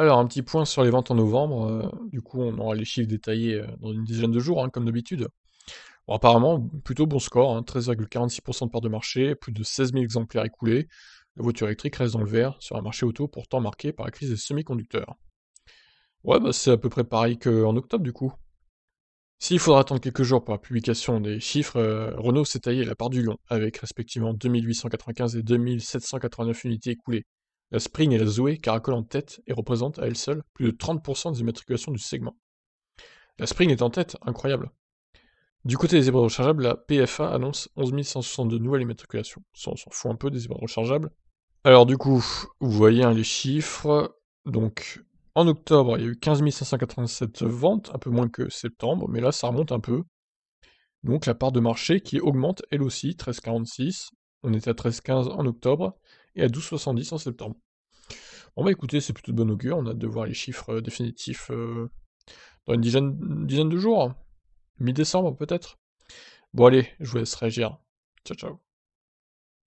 Alors, un petit point sur les ventes en novembre. Euh, du coup, on aura les chiffres détaillés euh, dans une dizaine de jours, hein, comme d'habitude. apparemment, plutôt bon score, 13,46% hein, de part de marché, plus de 16 000 exemplaires écoulés. La voiture électrique reste dans le vert sur un marché auto pourtant marqué par la crise des semi-conducteurs. Ouais, bah, c'est à peu près pareil qu'en octobre du coup. S'il faudra attendre quelques jours pour la publication des chiffres, euh, Renault s'est taillé la part du lion, avec respectivement 2895 et 2789 unités écoulées, la Spring et la Zoé caracolent en tête et représentent à elles seules plus de 30% des immatriculations du segment. La Spring est en tête, incroyable. Du côté des hybrides rechargeables, la PFA annonce 11 162 nouvelles immatriculations. Ça, on s'en fout un peu des hybrides rechargeables. Alors du coup, vous voyez hein, les chiffres. Donc en octobre, il y a eu 15 587 ventes, un peu moins que septembre, mais là ça remonte un peu. Donc la part de marché qui augmente elle aussi, 13,46. On était à 13,15 en octobre et à 12,70 en septembre. Bon bah écoutez, c'est plutôt de bon augure, on a de voir les chiffres euh, définitifs euh, dans une dizaine, dizaine de jours, mi-décembre peut-être. Bon allez, je vous laisse réagir. Ciao ciao.